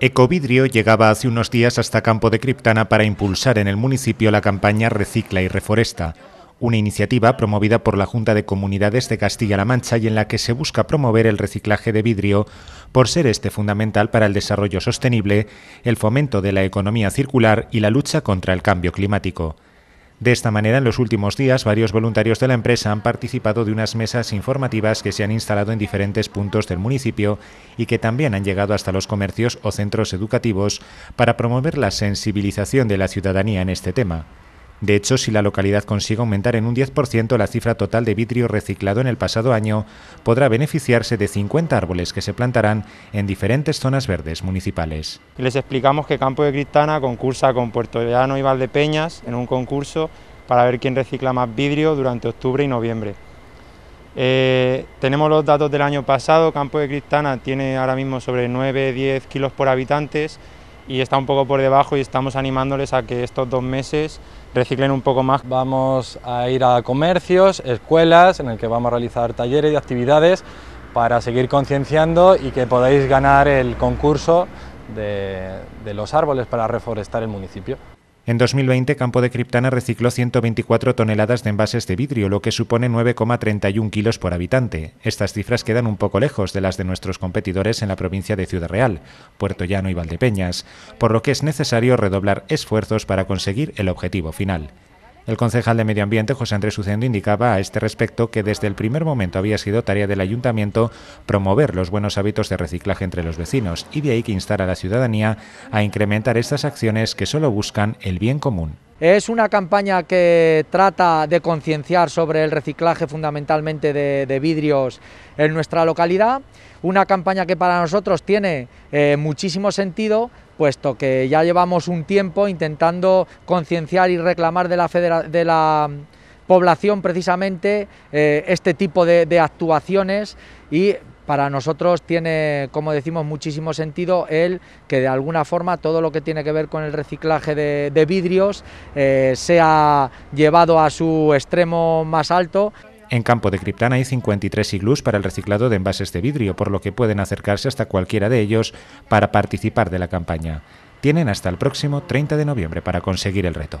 Ecovidrio llegaba hace unos días hasta Campo de Criptana para impulsar en el municipio la campaña Recicla y Reforesta, una iniciativa promovida por la Junta de Comunidades de Castilla-La Mancha y en la que se busca promover el reciclaje de vidrio por ser este fundamental para el desarrollo sostenible, el fomento de la economía circular y la lucha contra el cambio climático. De esta manera, en los últimos días, varios voluntarios de la empresa han participado de unas mesas informativas que se han instalado en diferentes puntos del municipio y que también han llegado hasta los comercios o centros educativos para promover la sensibilización de la ciudadanía en este tema. De hecho, si la localidad consigue aumentar en un 10% la cifra total de vidrio reciclado en el pasado año, podrá beneficiarse de 50 árboles que se plantarán en diferentes zonas verdes municipales. Les explicamos que Campo de Cristana concursa con Puerto Llano y Valdepeñas en un concurso para ver quién recicla más vidrio durante octubre y noviembre. Eh, tenemos los datos del año pasado, Campo de Cristana tiene ahora mismo sobre 9-10 kilos por habitantes y está un poco por debajo y estamos animándoles a que estos dos meses reciclen un poco más. Vamos a ir a comercios, escuelas, en el que vamos a realizar talleres y actividades para seguir concienciando y que podáis ganar el concurso de, de los árboles para reforestar el municipio. En 2020, Campo de Criptana recicló 124 toneladas de envases de vidrio, lo que supone 9,31 kilos por habitante. Estas cifras quedan un poco lejos de las de nuestros competidores en la provincia de Ciudad Real, Puerto Llano y Valdepeñas, por lo que es necesario redoblar esfuerzos para conseguir el objetivo final. El concejal de Medio Ambiente, José Andrés Sucendo, indicaba a este respecto que desde el primer momento había sido tarea del ayuntamiento promover los buenos hábitos de reciclaje entre los vecinos y de ahí que instar a la ciudadanía a incrementar estas acciones que solo buscan el bien común. Es una campaña que trata de concienciar sobre el reciclaje fundamentalmente de, vidrios en nuestra localidad, una campaña que para nosotros tiene eh, muchísimo sentido puesto que ya llevamos un tiempo intentando concienciar y reclamar de la, mm, población precisamente eh, este tipo de, actuaciones y para nosotros tiene, como decimos, muchísimo sentido el que de alguna forma todo lo que tiene que ver con el reciclaje de, vidrios eh, sea llevado a su extremo más alto. En campo de Criptana hay 53 iglús para el reciclado de envases de vidrio, por lo que pueden acercarse hasta cualquiera de ellos para participar de la campaña. Tienen hasta el próximo 30 de noviembre para conseguir el reto.